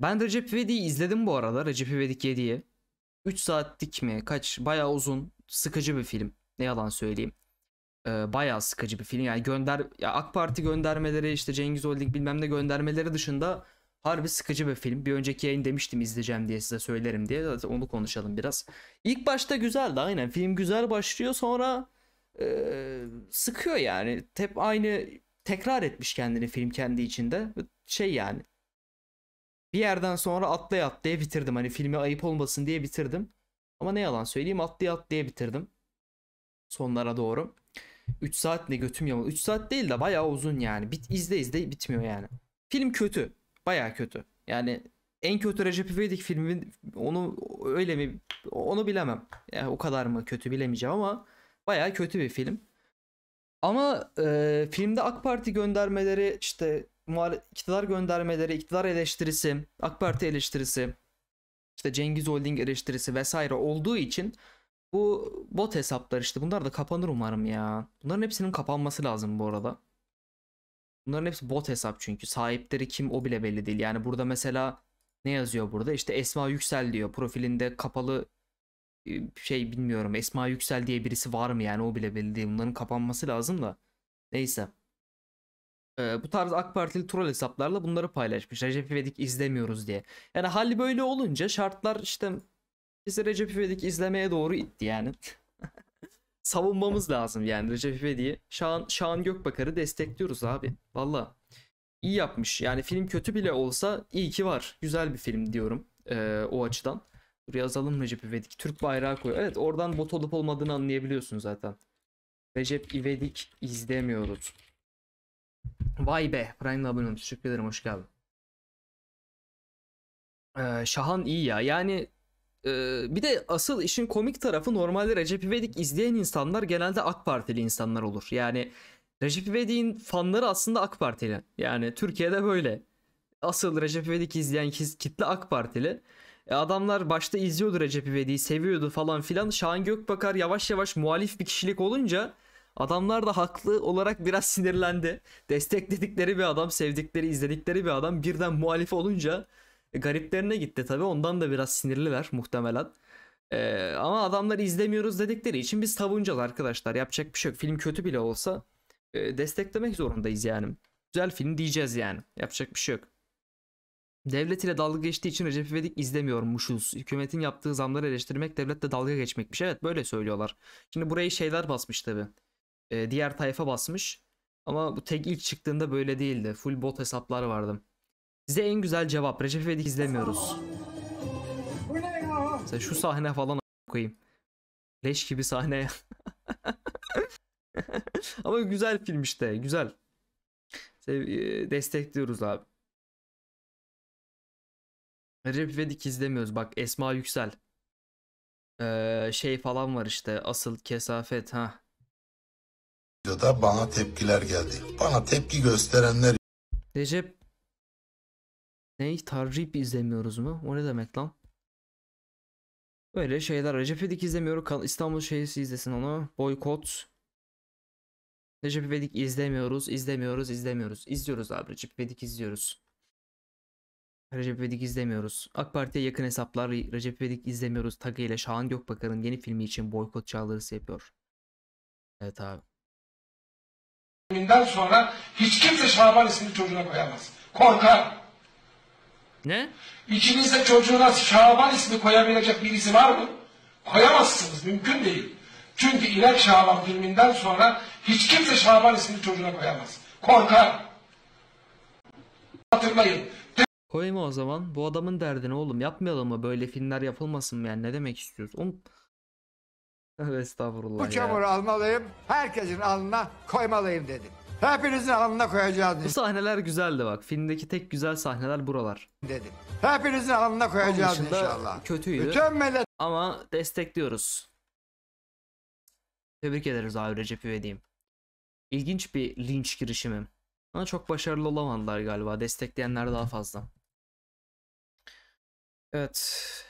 Ben Recep İvedik'i izledim bu arada. Recep İvedik 7'yi. 3 saatlik mi kaç baya uzun sıkıcı bir film. Ne yalan söyleyeyim. Ee, bayağı sıkıcı bir film. Yani gönder ya AK Parti göndermeleri işte Cengiz Holding bilmem ne göndermeleri dışında harbi sıkıcı bir film. Bir önceki yayın demiştim izleyeceğim diye size söylerim diye. Zaten onu konuşalım biraz. İlk başta güzeldi aynen. Film güzel başlıyor sonra e, sıkıyor yani. Hep aynı tekrar etmiş kendini film kendi içinde. Şey yani bir yerden sonra atlaya atlaya bitirdim. Hani filme ayıp olmasın diye bitirdim. Ama ne yalan söyleyeyim atlaya atlaya bitirdim. Sonlara doğru. 3 saat ne götüm yamalı. 3 saat değil de bayağı uzun yani. Bit izle izle bitmiyor yani. Film kötü. Bayağı kötü. Yani en kötü Recep İvedik filmin onu öyle mi onu bilemem. Yani o kadar mı kötü bilemeyeceğim ama bayağı kötü bir film. Ama e, filmde AK Parti göndermeleri işte iktidar göndermeleri, iktidar eleştirisi, AK Parti eleştirisi, işte Cengiz Holding eleştirisi vesaire olduğu için bu bot hesaplar işte bunlar da kapanır umarım ya. Bunların hepsinin kapanması lazım bu arada. Bunların hepsi bot hesap çünkü sahipleri kim o bile belli değil. Yani burada mesela ne yazıyor burada? İşte Esma Yüksel diyor. Profilinde kapalı e, şey bilmiyorum Esma Yüksel diye birisi var mı yani o bile belli değil. Bunların kapanması lazım da. Neyse e, bu tarz AK Partili troll hesaplarla bunları paylaşmış. Recep İvedik izlemiyoruz diye. Yani hali böyle olunca şartlar işte bizi Recep İvedik izlemeye doğru itti yani. Savunmamız lazım yani Recep İvedik'i. Şahan, Şahan Gökbakar'ı destekliyoruz abi. Valla iyi yapmış. Yani film kötü bile olsa iyi ki var. Güzel bir film diyorum e, o açıdan. Dur yazalım Recep İvedik. Türk bayrağı koy. Evet oradan bot olup olmadığını anlayabiliyorsun zaten. Recep İvedik izlemiyoruz. Vay be Prime'la abone olmuş. Teşekkür ederim hoş geldin. Ee, Şahan iyi ya. Yani e, bir de asıl işin komik tarafı normalde Recep İvedik izleyen insanlar genelde AK Partili insanlar olur. Yani Recep İvedik'in fanları aslında AK Partili. Yani Türkiye'de böyle. Asıl Recep İvedik izleyen kitle AK Partili. E, adamlar başta izliyordu Recep İvedik'i, seviyordu falan filan. Şahan Gökbakar yavaş yavaş muhalif bir kişilik olunca Adamlar da haklı olarak biraz sinirlendi. Destekledikleri bir adam, sevdikleri, izledikleri bir adam birden muhalif olunca e, gariplerine gitti tabi. Ondan da biraz sinirliler muhtemelen. E, ama adamlar izlemiyoruz dedikleri için biz savunacağız arkadaşlar. Yapacak bir şey yok. Film kötü bile olsa e, desteklemek zorundayız yani. Güzel film diyeceğiz yani. Yapacak bir şey yok. Devlet ile dalga geçtiği için Recep İvedik izlemiyormuşuz. Hükümetin yaptığı zamları eleştirmek devletle dalga geçmekmiş. Evet böyle söylüyorlar. Şimdi burayı şeyler basmış tabii e, diğer tayfa basmış. Ama bu tek ilk çıktığında böyle değildi. Full bot hesaplar vardı. Size en güzel cevap. Recep İvedik izlemiyoruz. Mesela şu sahne falan koyayım. Leş gibi sahne. Ama güzel film işte. Güzel. E, destekliyoruz abi. Recep İvedik izlemiyoruz. Bak Esma Yüksel. Ee, şey falan var işte. Asıl kesafet. ha videoda bana tepkiler geldi. Bana tepki gösterenler... Recep... Ne? Tarrip izlemiyoruz mu? O ne demek lan? Böyle şeyler. Recep Edik izlemiyoruz. İstanbul şehirsi izlesin onu. Boykot. Recep İvedik izlemiyoruz, izlemiyoruz, izlemiyoruz. İzliyoruz abi Recep İvedik izliyoruz. Recep İvedik izlemiyoruz. AK Parti'ye yakın hesaplar Recep İvedik izlemiyoruz. Tagı ile Şahan Gökbakar'ın yeni filmi için boykot çağrısı yapıyor. Evet abi. Döneminden sonra hiç kimse Şaban ismini çocuğuna koyamaz. Korkar. Ne? İçinizde çocuğuna Şaban ismi koyabilecek birisi var mı? Koyamazsınız. Mümkün değil. Çünkü İlaç Şaban filminden sonra hiç kimse Şaban ismini çocuğuna koyamaz. Korkar. Hatırlayın. Koyma o zaman. Bu adamın derdini oğlum. Yapmayalım mı? Böyle filmler yapılmasın mı yani? Ne demek istiyorsun? Oğlum estağfurullah Bu çamuru ya. almalıyım, herkesin alnına koymalıyım dedim. Hepinizin alnına koyacağız Bu sahneler güzeldi bak. Filmdeki tek güzel sahneler buralar. dedim. Hepinizin alnına koyacağız inşallah. kötüydü. Bütün millet Ama destekliyoruz. Tebrik ederiz abi Recep İvedik'im. İlginç bir linç girişimi. Ama çok başarılı olamadılar galiba. Destekleyenler daha fazla. Evet.